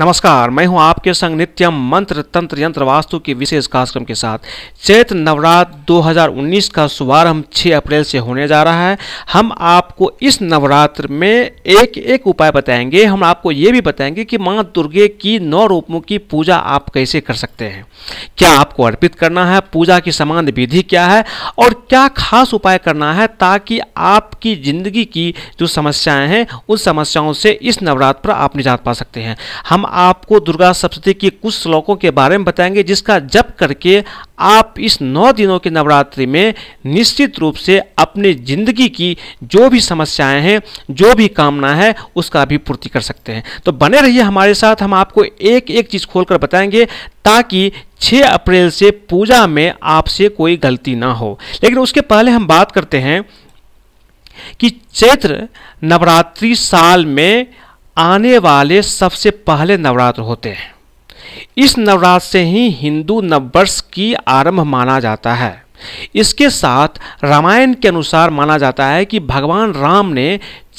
नमस्कार मैं हूं आपके संग नित्यम मंत्र तंत्र यंत्र वास्तु के विशेष कार्यक्रम के साथ चैत्र नवरात्र 2019 का शुभारंभ 6 अप्रैल से होने जा रहा है हम आपको इस नवरात्र में एक एक उपाय बताएंगे हम आपको ये भी बताएंगे कि माँ दुर्गे की नौ रूपों की पूजा आप कैसे कर सकते हैं क्या आपको अर्पित करना है पूजा की समान विधि क्या है और क्या खास उपाय करना है ताकि आपकी जिंदगी की जो समस्याएँ हैं उन समस्याओं से इस नवरात्र पर आप निजात पा सकते हैं हम आपको दुर्गा सप्तती के कुछ श्लोकों के बारे में बताएंगे जिसका जप करके आप इस नौ दिनों के नवरात्रि में निश्चित रूप से अपनी ज़िंदगी की जो भी समस्याएं हैं जो भी कामना है उसका भी पूर्ति कर सकते हैं तो बने रहिए हमारे साथ हम आपको एक एक चीज़ खोलकर बताएंगे ताकि 6 अप्रैल से पूजा में आपसे कोई गलती ना हो लेकिन उसके पहले हम बात करते हैं कि चैत्र नवरात्रि साल में आने वाले सबसे पहले नवरात्र होते हैं इस नवरात्र से ही हिंदू नववर्ष की आरंभ माना जाता है इसके साथ रामायण के अनुसार माना जाता है कि भगवान राम ने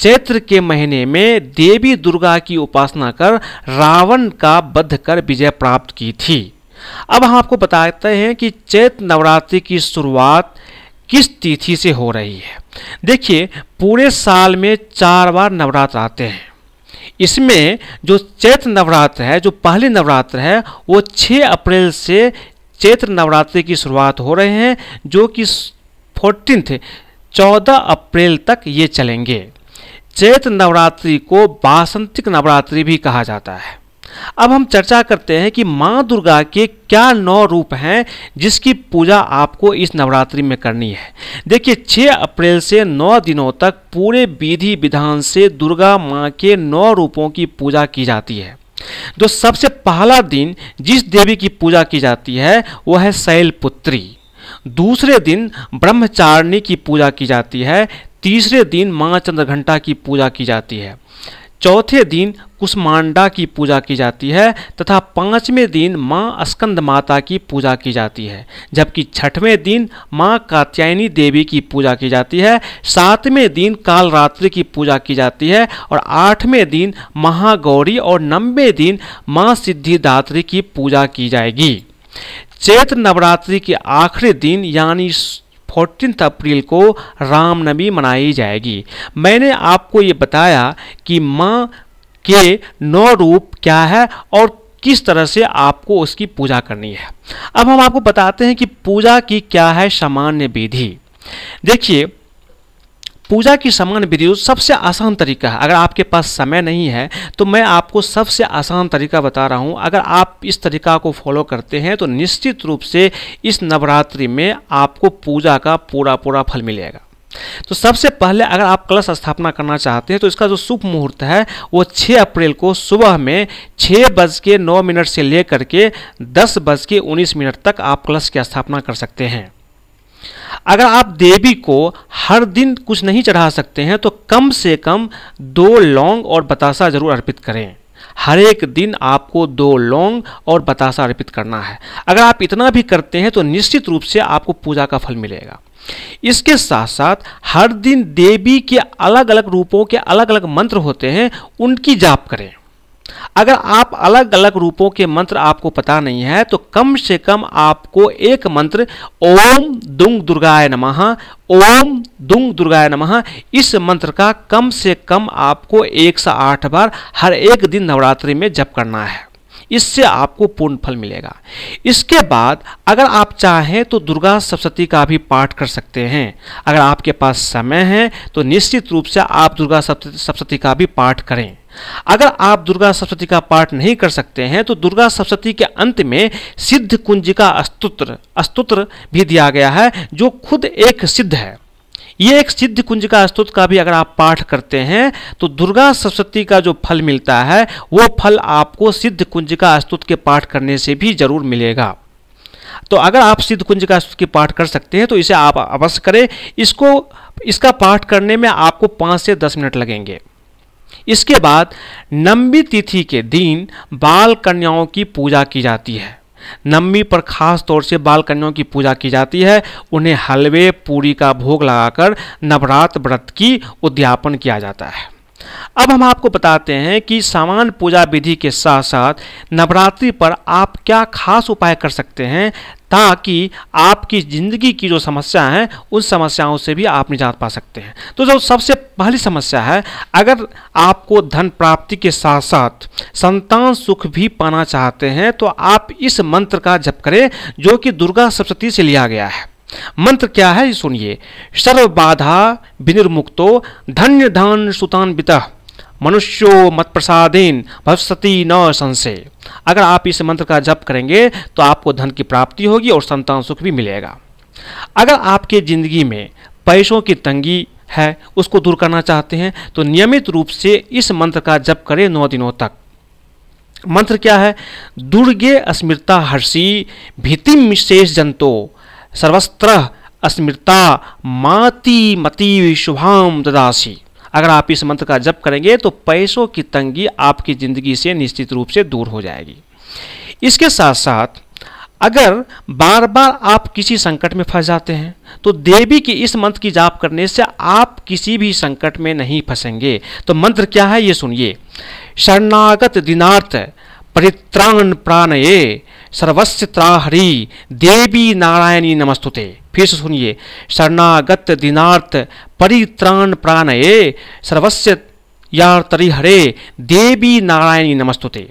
चैत्र के महीने में देवी दुर्गा की उपासना कर रावण का बध कर विजय प्राप्त की थी अब हम आपको बताते हैं कि चैत्र नवरात्रि की शुरुआत किस तिथि से हो रही है देखिए पूरे साल में चार बार नवरात्र आते हैं इसमें जो चैत्र नवरात्र है जो पहले नवरात्र है वो 6 अप्रैल से चैत्र नवरात्रि की शुरुआत हो रहे हैं जो कि फोर्टीन चौदह अप्रैल तक ये चलेंगे चैत्र नवरात्रि को बासंतिक नवरात्रि भी कहा जाता है अब हम चर्चा करते हैं कि माँ दुर्गा के क्या नौ रूप हैं जिसकी पूजा आपको इस नवरात्रि में करनी है देखिए 6 अप्रैल से 9 दिनों तक पूरे विधि विधान से दुर्गा माँ के नौ रूपों की पूजा की जाती है जो सबसे पहला दिन जिस देवी की पूजा की जाती है वह है शैलपुत्री दूसरे दिन ब्रह्मचारिणी की पूजा की जाती है तीसरे दिन माँ चंद्रघंटा की पूजा की जाती है चौथे दिन कुष्मांडा की पूजा की जाती है तथा पाँचवें दिन माँ स्कंद माता की पूजा की जाती है जबकि छठवें दिन माँ कात्यायनी देवी की पूजा की जाती है सातवें दिन कालरात्रि की पूजा की जाती है और आठवें दिन महागौरी और नब्बे दिन माँ सिद्धिदात्री की पूजा की जाएगी चैत नवरात्रि के आखिरी दिन यानी फोर्टीन अप्रैल को रामनवमी मनाई जाएगी मैंने आपको ये बताया कि माँ के नौ रूप क्या है और किस तरह से आपको उसकी पूजा करनी है अब हम आपको बताते हैं कि पूजा की क्या है सामान्य विधि देखिए पूजा की समान विधि सबसे आसान तरीका है अगर आपके पास समय नहीं है तो मैं आपको सबसे आसान तरीका बता रहा हूँ अगर आप इस तरीका को फॉलो करते हैं तो निश्चित रूप से इस नवरात्रि में आपको पूजा का पूरा पूरा फल मिलेगा तो सबसे पहले अगर आप कलश स्थापना करना चाहते हैं तो इसका जो शुभ मुहूर्त है वो 6 अप्रैल को सुबह में छः बज के नौ मिनट से लेकर के दस बज के उन्नीस मिनट तक आप कलश की स्थापना कर सकते हैं अगर आप देवी को हर दिन कुछ नहीं चढ़ा सकते हैं तो कम से कम दो लौंग और बतासा जरूर अर्पित करें हर एक दिन आपको दो लौंग और बतासा अर्पित करना है अगर आप इतना भी करते हैं तो निश्चित रूप से आपको पूजा का फल मिलेगा इसके साथ साथ हर दिन देवी के अलग अलग रूपों के अलग अलग मंत्र होते हैं उनकी जाप करें अगर आप अलग अलग रूपों के मंत्र आपको पता नहीं है तो कम से कम आपको एक मंत्र ओम दुंग दुर्गाय नमः ओम दुंग दुर्गाय नमः इस मंत्र का कम से कम आपको एक से आठ बार हर एक दिन नवरात्रि में जप करना है इससे आपको पूर्ण फल मिलेगा इसके बाद अगर आप चाहें तो दुर्गा सप्तशती का भी पाठ कर सकते हैं अगर आपके पास समय है तो निश्चित रूप से आप दुर्गा सप्तशती का भी पाठ करें अगर आप दुर्गा सप्तती का पाठ नहीं कर सकते हैं तो दुर्गा सप्तती के अंत में सिद्ध कुंज का अस्तुत्र अस्तुत्र भी दिया गया है जो खुद एक सिद्ध है ये एक सिद्ध कुंज का स्तुत का भी अगर आप पाठ करते हैं तो दुर्गा सप्तती का जो फल मिलता है वो फल आपको सिद्ध कुंज का के पाठ करने से भी जरूर मिलेगा तो अगर आप सिद्ध कुंज का स्तुत पाठ कर सकते हैं तो इसे आप अवश्य करें इसको इसका पाठ करने में आपको पाँच से दस मिनट लगेंगे इसके बाद नम्बी तिथि के दिन बाल कन्याओं की पूजा की जाती है नवमी पर खास तौर से बाल कन्याओं की पूजा की जाती है उन्हें हलवे पूरी का भोग लगाकर नवरात्र व्रत की उद्यापन किया जाता है अब हम आपको बताते हैं कि सामान्य पूजा विधि के साथ साथ नवरात्रि पर आप क्या खास उपाय कर सकते हैं ताकि आपकी ज़िंदगी की जो समस्या है उन समस्याओं से भी आप निजात पा सकते हैं तो जो सबसे पहली समस्या है अगर आपको धन प्राप्ति के साथ साथ संतान सुख भी पाना चाहते हैं तो आप इस मंत्र का जप करें जो कि दुर्गा सप्तती से लिया गया है मंत्र क्या है सुनिए सर्व बाधा विनिर्मुक्तो धन्य धान सुतान बिता मनुष्यो मत प्रसादीन भवसती न संशय अगर आप इस मंत्र का जप करेंगे तो आपको धन की प्राप्ति होगी और संतान सुख भी मिलेगा अगर आपके ज़िंदगी में पैसों की तंगी है उसको दूर करना चाहते हैं तो नियमित रूप से इस मंत्र का जप करें नौ दिनों तक मंत्र क्या है दुर्गे अस्मृता हर्षी भीतिम विशेष जंतो सर्वस्त्र अस्मृता माति मति शुभाम ददासी अगर आप इस मंत्र का जप करेंगे तो पैसों की तंगी आपकी ज़िंदगी से निश्चित रूप से दूर हो जाएगी इसके साथ साथ अगर बार बार आप किसी संकट में फंस जाते हैं तो देवी के इस मंत्र की जाप करने से आप किसी भी संकट में नहीं फंसेंगे तो मंत्र क्या है ये सुनिए शरणागत दिनार्थ परित्राण प्राणये सर्वस्त्राहरी हरि देवी नारायणी नमस्तुते फिर से सुनिए शरणागत दिनार्थ परित्राण प्राणये सर्वस्य यार्तरी हरे देवी नारायणी नमस्तुते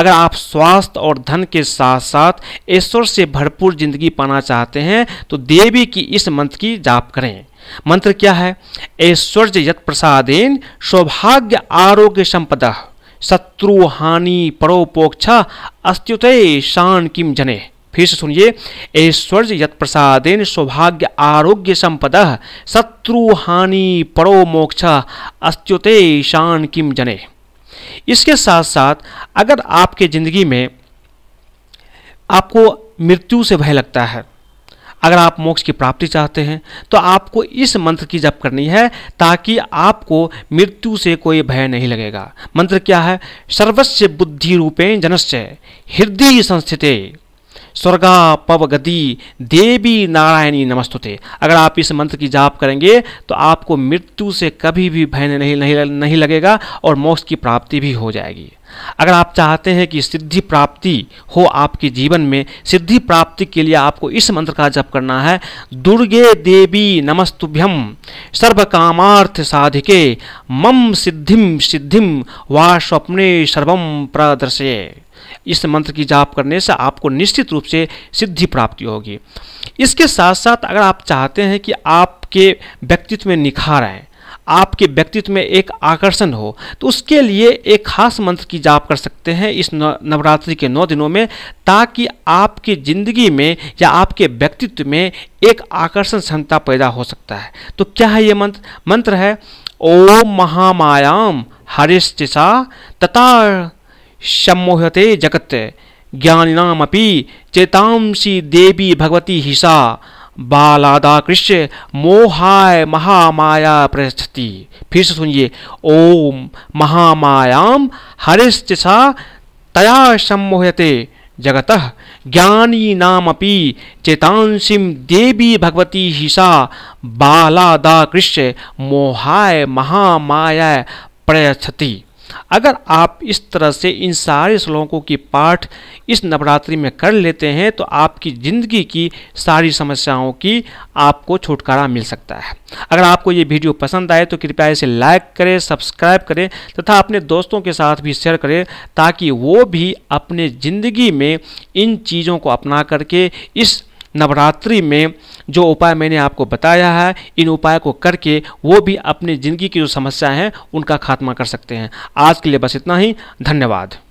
अगर आप स्वास्थ्य और धन के साथ साथ ईश्वर से भरपूर जिंदगी पाना चाहते हैं तो देवी की इस मंत्र की जाप करें मंत्र क्या है ऐश्वर्य यत प्रसादेन सौभाग्य आरोग्य संपदा शत्रु हानि परोपोक्ष अस्त्युत शान किम जने फिर से सुनिए ऐश्वर्य यत प्रसादेन सौभाग्य आरोग्य संपद शत्रु हानि परो मोक्ष अस्तुत शान किम जने इसके साथ साथ अगर आपके ज़िंदगी में आपको मृत्यु से भय लगता है अगर आप मोक्ष की प्राप्ति चाहते हैं तो आपको इस मंत्र की जप करनी है ताकि आपको मृत्यु से कोई भय नहीं लगेगा मंत्र क्या है सर्वस्व बुद्धि रूपे जनस्य हृदय संस्थिते स्वर्गा पव गदी देवी नारायणी नमस्तुते अगर आप इस मंत्र की जाप करेंगे तो आपको मृत्यु से कभी भी भय नहीं नहीं लगेगा और मोक्ष की प्राप्ति भी हो जाएगी अगर आप चाहते हैं कि सिद्धि प्राप्ति हो आपके जीवन में सिद्धि प्राप्ति के लिए आपको इस मंत्र का जप करना है दुर्गे देवी नमस्तुभ्यम सर्व कामार्थ साधिके मम सिद्धिम सिद्धिम वा स्वप्ने सर्वम प्रदर्शे इस मंत्र की जाप करने से आपको निश्चित रूप से सिद्धि प्राप्ति होगी इसके साथ साथ अगर आप चाहते हैं कि आपके व्यक्तित्व में निखार आए आपके व्यक्तित्व में एक आकर्षण हो तो उसके लिए एक खास मंत्र की जाप कर सकते हैं इस नवरात्रि के नौ दिनों में ताकि आपकी ज़िंदगी में या आपके व्यक्तित्व में एक आकर्षण क्षमता पैदा हो सकता है तो क्या है ये मंत्र मंत्र है ओम महामायाम हरिश्चिषा तथा सम्मोहते जगत ज्ञानिनामपि चेतांसी देवी भगवती हिसा कृष्य मोहाय महामाया प्रस्थति फिर से सुनिए ओम महामायाम हरिश्च सा तया सम्मोहते जगत ज्ञानी नामपि चेतांसिम देवी भगवती हिसा कृष्य मोहाय महामाया प्रयछती अगर आप इस तरह से इन सारे श्लोकों की पाठ इस नवरात्रि में कर लेते हैं तो आपकी ज़िंदगी की सारी समस्याओं की आपको छुटकारा मिल सकता है अगर आपको ये वीडियो पसंद आए तो कृपया इसे लाइक करें सब्सक्राइब करें तथा अपने दोस्तों के साथ भी शेयर करें ताकि वो भी अपने ज़िंदगी में इन चीज़ों को अपना करके इस नवरात्रि में जो उपाय मैंने आपको बताया है इन उपाय को करके वो भी अपनी ज़िंदगी की जो समस्याएं हैं उनका खात्मा कर सकते हैं आज के लिए बस इतना ही धन्यवाद